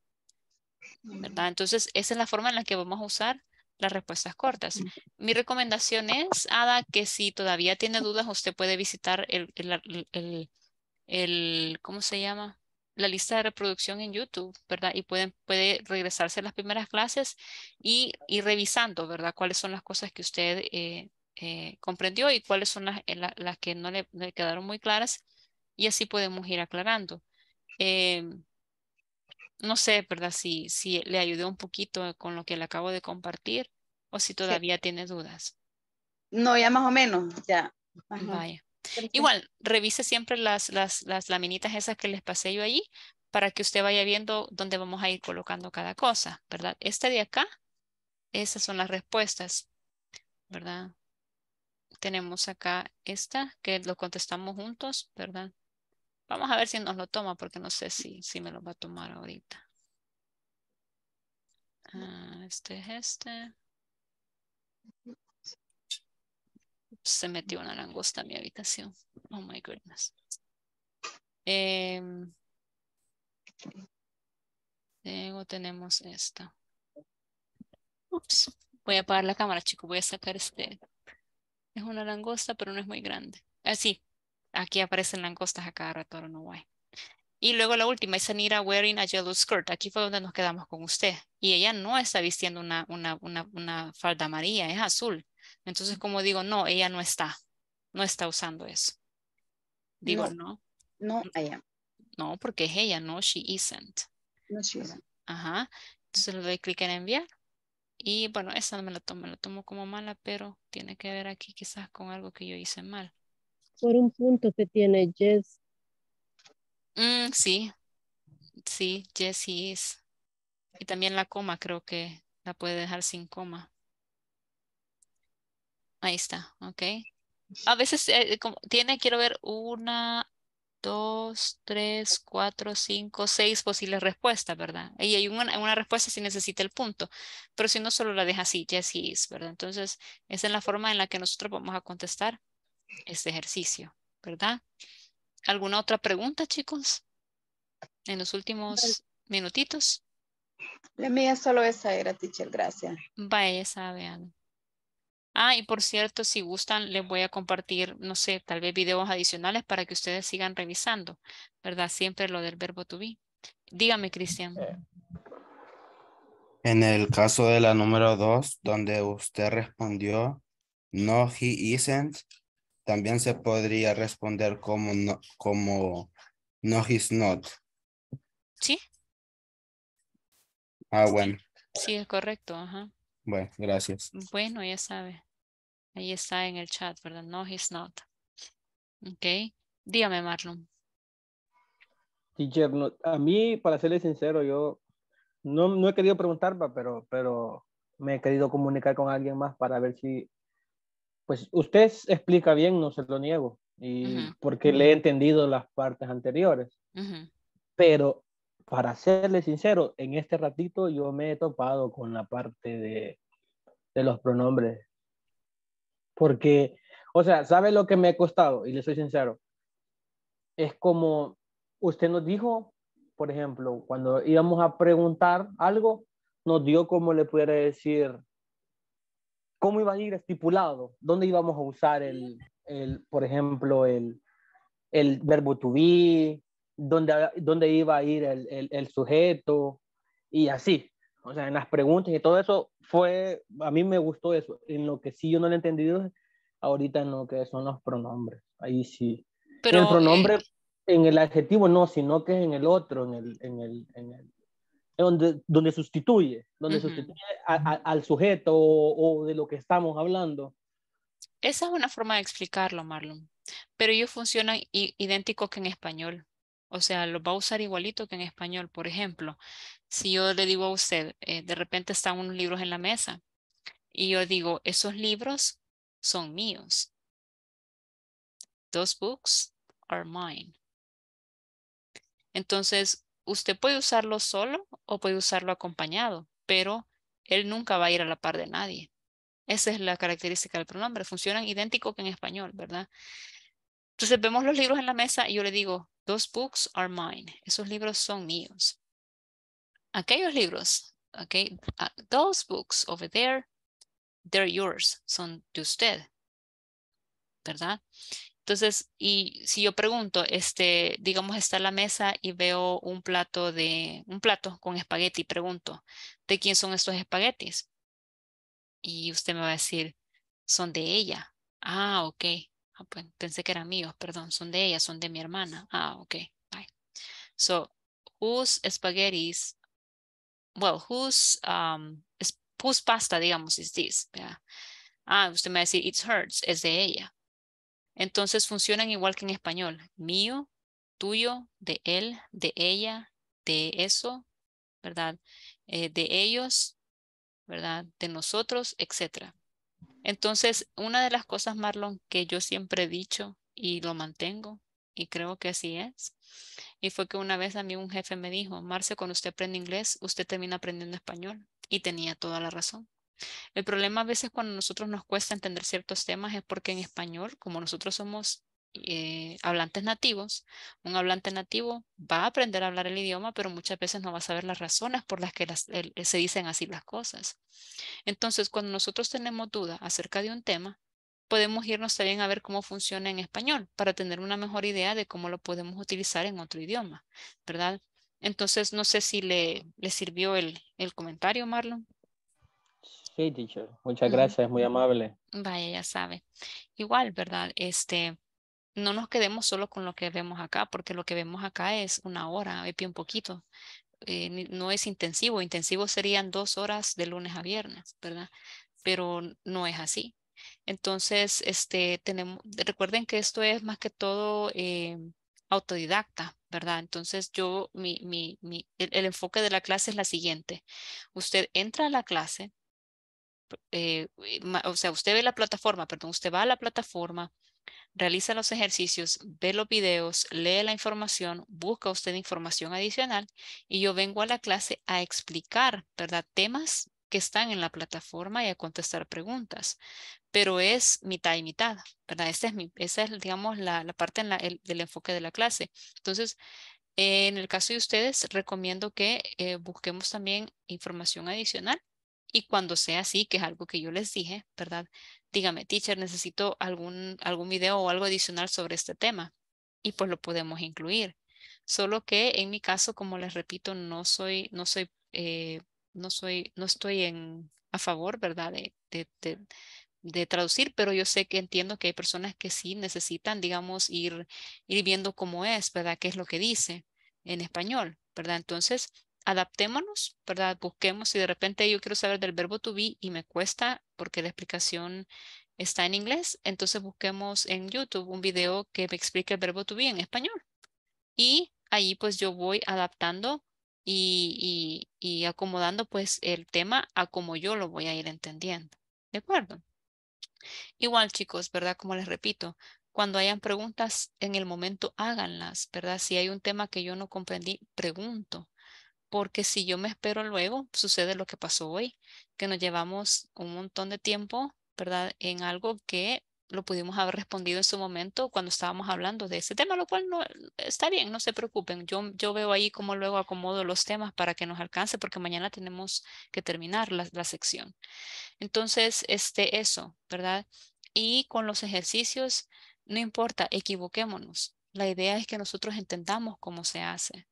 Mm. ¿Verdad? Entonces esa es la forma en la que vamos a usar las respuestas cortas. Mm. Mi recomendación es, Ada, que si todavía tiene dudas, usted puede visitar el, el, el, el ¿cómo se llama? la lista de reproducción en YouTube, ¿verdad? Y pueden, puede regresarse a las primeras clases y ir revisando, ¿verdad? Cuáles son las cosas que usted eh, eh, comprendió y cuáles son las, eh, las que no le, quedaron muy claras y así podemos ir aclarando. Em, no sé, ¿verdad? Si, si le ayudé un poquito con lo que le acabo de compartir o si todavía tiene dudas. No, ya más o menos, ya. Vaya. Igual, revise siempre las, las, las laminitas esas que les pasé yo ahí para que usted vaya viendo dónde vamos a ir colocando cada cosa, ¿verdad? Esta de acá, esas son las respuestas, ¿verdad? Tenemos acá esta, que lo contestamos juntos, ¿verdad? Vamos a ver si nos lo toma, porque no sé si, si me lo va a tomar ahorita. Ah, este es este se metió una langosta en mi habitación. Oh my goodness. Em, luego tenemos esta. Ups. Voy a apagar la cámara, chicos. Voy a sacar este. Es una langosta, pero no es muy grande. Así. Ah, aquí aparecen langostas a cada rato, no guay. Y luego la última es Anira wearing a yellow skirt. Aquí fue donde nos quedamos con usted. Y ella no está vistiendo una, una, una, una falda amarilla, es azul. Entonces, como digo, no, ella no está, no está usando eso. Digo, no. No, ella. No, porque es ella, no, she isn't. No, she isn't. Ajá. Entonces le doy clic en enviar. Y bueno, esa me la tomo, me la tomo como mala, pero tiene que ver aquí quizás con algo que yo hice mal. Por un punto que tiene Jess. Mm, sí, sí, Jess is. Y también la coma, creo que la puede dejar sin coma. Ahí está, ok. A veces eh, como tiene, quiero ver, una, dos, tres, cuatro, cinco, seis posibles respuestas, ¿verdad? Y hay una, respuesta si necesita el punto, pero si no solo la deja así, ya sí es, ¿verdad? Entonces, esa es la forma en la que nosotros vamos a contestar este ejercicio, ¿verdad? ¿Alguna otra pregunta, chicos? En los últimos minutitos. La mía solo esa era, teacher, gracias. Vaya, esa, algo Ah, y por cierto, si gustan, les voy a compartir, no sé, tal vez videos adicionales para que ustedes sigan revisando, ¿verdad? Siempre lo del verbo to be. Dígame, Cristian. Eh, en el caso de la número dos, donde usted respondió, no, he isn't, también se podría responder como no, como no, he's not. ¿Sí? Ah, bueno. Sí, es correcto, ajá. Bueno, gracias. Bueno, ya sabe. Ahí está en el chat, ¿verdad? No, he's not. Ok. Dígame, Marlon. Teacher, a mí, para serle sincero, yo no, he querido preguntar, pero, pero me he querido comunicar con alguien más para ver si, pues usted explica bien, no se lo niego, y porque le he entendido las partes anteriores. Pero para serle sincero, en este ratito yo me he topado con la parte de, de los pronombres porque, o sea, ¿sabe lo que me ha costado? Y le soy sincero. Es como usted nos dijo, por ejemplo, cuando íbamos a preguntar algo, nos dio como le pudiera decir cómo iba a ir estipulado, dónde íbamos a usar el, por ejemplo, el, el verbo to be, dónde, dónde iba a ir el, el, sujeto y así. O sea, en las preguntas y todo eso fue, a mí me gustó eso. En lo que sí yo no lo he entendido ahorita no, que son los pronombres. Ahí sí. Pero, el pronombre, eh, en el adjetivo no, sino que es en el otro, en el, en el, en el donde, donde sustituye, donde sustituye al sujeto o, o, de lo que estamos hablando. Esa es una forma de explicarlo, Marlon, pero ellos funcionan idénticos que en español. O sea, lo va a usar igualito que en español. Por ejemplo, si yo le digo a usted, eh, de repente están unos libros en la mesa y yo digo, esos libros son míos. Those books are mine. Entonces, usted puede usarlo solo o puede usarlo acompañado, pero él nunca va a ir a la par de nadie. Esa es la característica del pronombre. Funcionan idéntico que en español, ¿verdad? Entonces vemos los libros en la mesa y yo le digo, those books are mine. Esos libros son míos. Aquellos libros, okay, ah, those books over there, they're yours, son de usted. ¿Verdad? Entonces, y si yo pregunto, este, digamos, está en la mesa y veo un plato de, un plato con espagueti, pregunto, ¿de quién son estos espaguetis? Y usted me va a decir, son de ella. Ah, ok. Ah, pues, pensé que eran míos, perdón, son de ella, son de mi hermana. Ah, ok. Bye. So, whose spaghetti is, well, um, whose, pasta, digamos, is this? Ah, usted me va a decir, it's hers, es de ella. Entonces funcionan igual que en español. Mío, tuyo, de él, de ella, de eso, ¿verdad? Eh, de ellos, ¿verdad? De nosotros, etc. Entonces, una de las cosas, Marlon, que yo siempre he dicho y lo mantengo, y creo que así es, y fue que una vez a mí un jefe me dijo, Marce, cuando usted aprende inglés, usted termina aprendiendo español. Y tenía toda la razón. El problema a veces cuando nosotros nos cuesta entender ciertos temas es porque en español, como nosotros somos eh, hablantes nativos. Un hablante nativo va a aprender a hablar el idioma, pero muchas veces no va a saber las razones por las que se dicen así las cosas. Entonces, cuando nosotros tenemos duda acerca de un tema, podemos irnos también a ver cómo funciona en español para tener una mejor idea de cómo lo podemos utilizar en otro idioma, ¿verdad? Entonces, no sé si le, sirvió el, el comentario, Marlon. Sí, teacher. Muchas mm. gracias, es muy amable. Vaya, ya sabe. Igual, ¿verdad? Este, no nos quedemos solo con lo que vemos acá, porque lo que vemos acá es una hora, un poquito. Eh, no es intensivo, intensivo serían dos horas de lunes a viernes, ¿verdad? Pero no es así. Entonces, este, tenemos, recuerden que esto es más que todo eh, autodidacta, ¿verdad? Entonces, yo, mi, mi, el, enfoque de la clase es la siguiente. Usted entra a la clase, eh, o sea, usted ve la plataforma, perdón, usted va a la plataforma, realiza los ejercicios, ve los videos, lee la información, busca usted información adicional y yo vengo a la clase a explicar, ¿verdad? Temas que están en la plataforma y a contestar preguntas, pero es mitad y mitad, ¿verdad? es, esa es digamos, la, parte del enfoque de la clase. Entonces, en el caso de ustedes, recomiendo que eh, busquemos también información adicional y cuando sea así, que es algo que yo les dije, ¿verdad? Dígame, teacher, necesito algún, algún video o algo adicional sobre este tema. Y pues lo podemos incluir. Solo que en mi caso, como les repito, no soy, no soy, eh, no soy, no estoy en, a favor, ¿verdad? de, de, traducir, pero yo sé que entiendo que hay personas que sí necesitan, digamos, ir, ir viendo cómo es, ¿verdad? ¿Qué es lo que dice en español, ¿verdad? Entonces, adaptémonos, ¿verdad? Busquemos si de repente yo quiero saber del verbo to be y me cuesta porque la explicación está en inglés, entonces busquemos en YouTube un video que me explique el verbo to be en español. Y ahí pues yo voy adaptando y, y acomodando pues el tema a como yo lo voy a ir entendiendo. ¿De acuerdo? Igual chicos, ¿verdad? Como les repito, cuando hayan preguntas en el momento háganlas, ¿verdad? Si hay un tema que yo no comprendí, pregunto porque si yo me espero luego, sucede lo que pasó hoy, que nos llevamos un montón de tiempo, ¿verdad? En algo que lo pudimos haber respondido en su momento cuando estábamos hablando de ese tema, lo cual no está bien, no se preocupen. Yo, yo veo ahí cómo luego acomodo los temas para que nos alcance, porque mañana tenemos que terminar la, la sección. Entonces, este, eso, ¿verdad? Y con los ejercicios, no importa, equivoquémonos. La idea es que nosotros entendamos cómo se hace.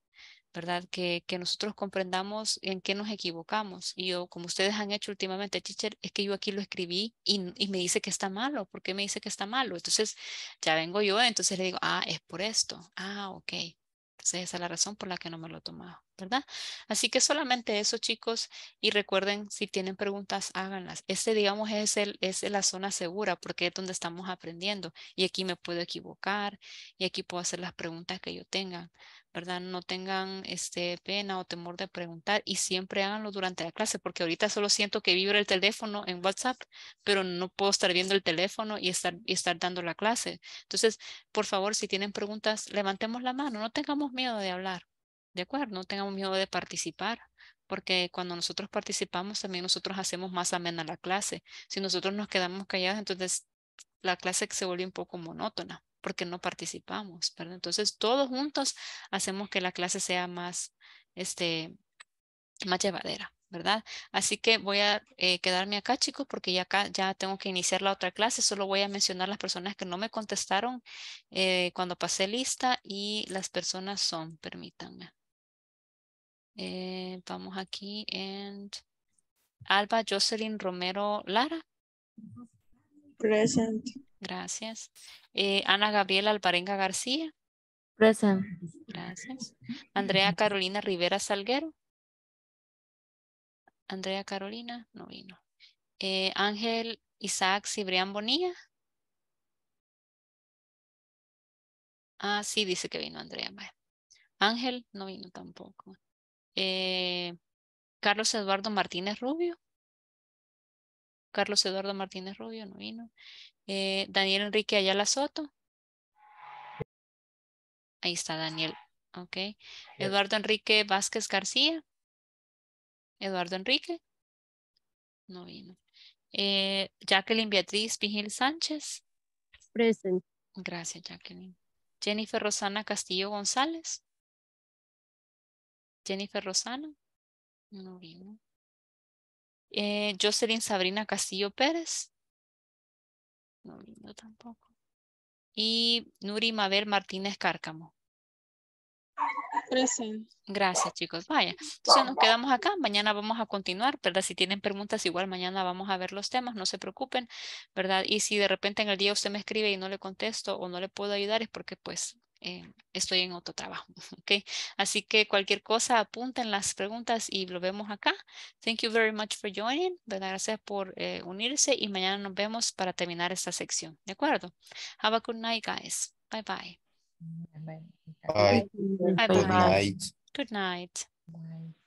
¿verdad? Que, nosotros comprendamos en qué nos equivocamos. Y yo, como ustedes han hecho últimamente, Chicher, es que yo aquí lo escribí y, me dice que está malo. ¿Por qué me dice que está malo? Entonces, ya vengo yo, entonces le digo, ah, es por esto. Ah, ok. Entonces, esa es la razón por la que no me lo he tomado, ¿verdad? Así que solamente eso, chicos. Y recuerden, si tienen preguntas, háganlas. Este, digamos, es, el, es la zona segura porque es donde estamos aprendiendo. Y aquí me puedo equivocar y aquí puedo hacer las preguntas que yo tenga, ¿verdad? No tengan este, pena o temor de preguntar y siempre háganlo durante la clase, porque ahorita solo siento que vibra el teléfono en WhatsApp, pero no puedo estar viendo el teléfono y estar, y estar dando la clase. Entonces, por favor, si tienen preguntas, levantemos la mano, no tengamos miedo de hablar, ¿de acuerdo? No tengamos miedo de participar, porque cuando nosotros participamos también nosotros hacemos más amena la clase. Si nosotros nos quedamos callados, entonces la clase se vuelve un poco monótona porque no participamos, Entonces, todos juntos hacemos que la clase sea más, este, más llevadera. ¿verdad? Así que voy a eh, quedarme acá, chicos, porque ya, acá, ya tengo que iniciar la otra clase. Solo voy a mencionar las personas que no me contestaron eh, cuando pasé lista y las personas son, permítanme. Eh, vamos aquí en Alba Jocelyn Romero Lara. Present. Gracias. Eh, Ana Gabriela Alparenga García. Present. Gracias. Andrea Carolina Rivera Salguero. Andrea Carolina no vino. Eh, Ángel Isaac Cibrián Bonilla. Ah, sí, dice que vino Andrea. Ángel no vino tampoco. Eh, Carlos Eduardo Martínez Rubio. Carlos Eduardo Martínez Rubio no vino. Eh, Daniel Enrique Ayala Soto. Ahí está Daniel. Ok. Eduardo Enrique Vázquez García. Eduardo Enrique. No vino. Eh, Jacqueline Beatriz Vigil Sánchez. Present. Gracias, Jacqueline. Jennifer Rosana Castillo González. Jennifer Rosana. No vino. Eh, Jocelyn Sabrina Castillo Pérez. No lindo tampoco. Y Nuri Mabel Martínez Cárcamo. Presente. Gracias, chicos. Vaya. Entonces nos quedamos acá. Mañana vamos a continuar, ¿verdad? Si tienen preguntas, igual mañana vamos a ver los temas. No se preocupen, ¿verdad? Y si de repente en el día usted me escribe y no le contesto o no le puedo ayudar, es porque pues Em, estoy en otro trabajo. Okay? Así que cualquier cosa, apunten las preguntas y lo vemos acá. Thank you very much for joining. ¿verdad? Gracias por eh, unirse y mañana nos vemos para terminar esta sección. ¿De acuerdo? Have a good night, guys. Bye bye. Bye. Bye. Good night. Good night.